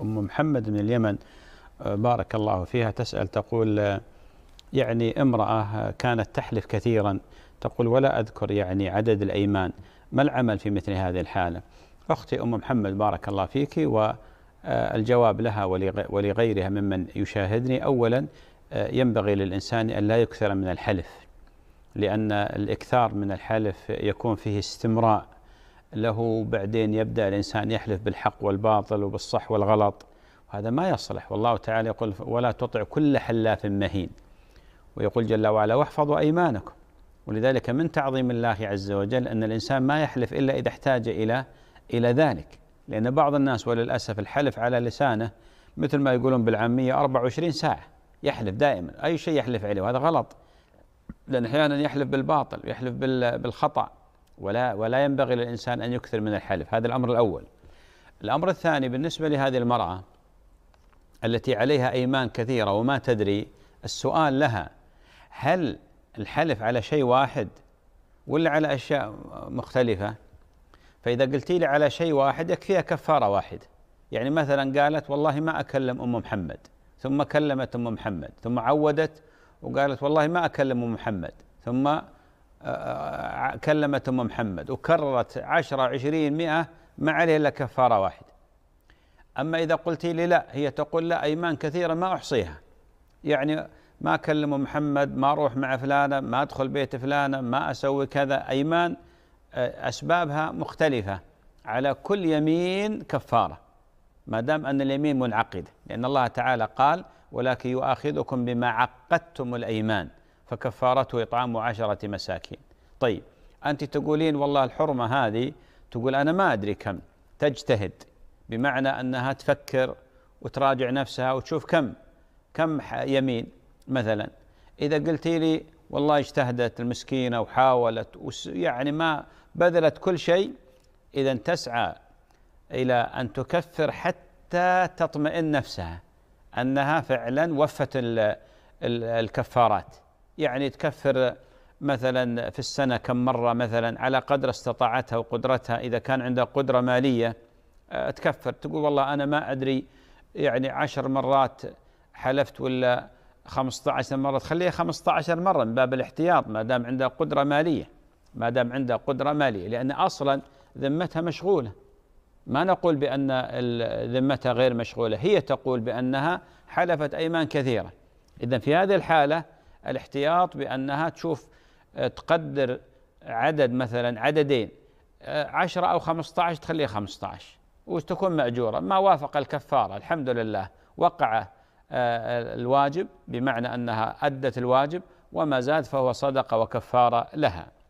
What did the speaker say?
أم محمد من اليمن آه، بارك الله فيها تسأل تقول آه، يعني امرأة آه، كانت تحلف كثيرا تقول ولا أذكر يعني عدد الأيمان ما العمل في مثل هذه الحالة أختي أم محمد بارك الله فيك والجواب لها ولغيرها ممن يشاهدني أولا ينبغي للإنسان أن لا يكثر من الحلف لأن الإكثار من الحلف يكون فيه استمراء له بعدين يبدا الانسان يحلف بالحق والباطل وبالصح والغلط هذا ما يصلح والله تعالى يقول ولا تطع كل حلاف مهين ويقول جل وعلا واحفظوا ايمانكم ولذلك من تعظيم الله عز وجل ان الانسان ما يحلف الا اذا احتاج الى الى ذلك لان بعض الناس وللاسف الحلف على لسانه مثل ما يقولون بالعاميه 24 ساعه يحلف دائما اي شيء يحلف عليه وهذا غلط لان احيانا يحلف بالباطل ويحلف بالخطا ولا ولا ينبغي للإنسان أن يكثر من الحلف هذا الأمر الأول الأمر الثاني بالنسبة لهذه المرأة التي عليها أيمان كثيرة وما تدري السؤال لها هل الحلف على شيء واحد ولا على أشياء مختلفة فإذا قلت لي على شيء واحد يكفيها كفارة واحدة يعني مثلا قالت والله ما أكلم أم محمد ثم كلمت أم محمد ثم عودت وقالت والله ما أكلم أم محمد ثم آه، آه، كلمت أم محمد وكررت عشرة عشرين مئة ما عليه إلا كفارة واحدة أما إذا قلت لي لا هي تقول لا أيمان كثيرة ما أحصيها يعني ما أكلم محمد ما أروح مع فلانة ما أدخل بيت فلانة ما أسوي كذا أيمان آه، أسبابها مختلفة على كل يمين كفارة ما دام أن اليمين منعقد لأن الله تعالى قال ولكن يؤاخذكم بما عقدتم الأيمان فكفارته إطعام عشرة مساكين طيب أنت تقولين والله الحرمة هذه تقول أنا ما أدري كم تجتهد بمعنى أنها تفكر وتراجع نفسها وتشوف كم كم يمين مثلا إذا قلتي لي والله اجتهدت المسكينة وحاولت يعني ما بذلت كل شيء إذا تسعى إلى أن تكفر حتى تطمئن نفسها أنها فعلا وفت الكفارات يعني تكفر مثلا في السنة كم مرة مثلا على قدر استطاعتها وقدرتها إذا كان عندها قدرة مالية آه، تكفر تقول والله أنا ما أدري يعني عشر مرات حلفت ولا 15 مرة تخليها 15 مرة من باب الاحتياط ما دام عندها قدرة مالية ما دام عندها قدرة مالية لأن أصلا ذمتها مشغولة ما نقول بأن ذمتها غير مشغولة هي تقول بأنها حلفت أيمان كثيرة إذا في هذه الحالة الاحتياط بأنها تشوف آه، تقدر عدد مثلا عددين 10 آه، أو 15 تخليه 15 وتكون مأجورة ما وافق الكفارة الحمد لله وقع آه، الواجب بمعنى أنها أدت الواجب وما زاد فهو صدقة وكفارة لها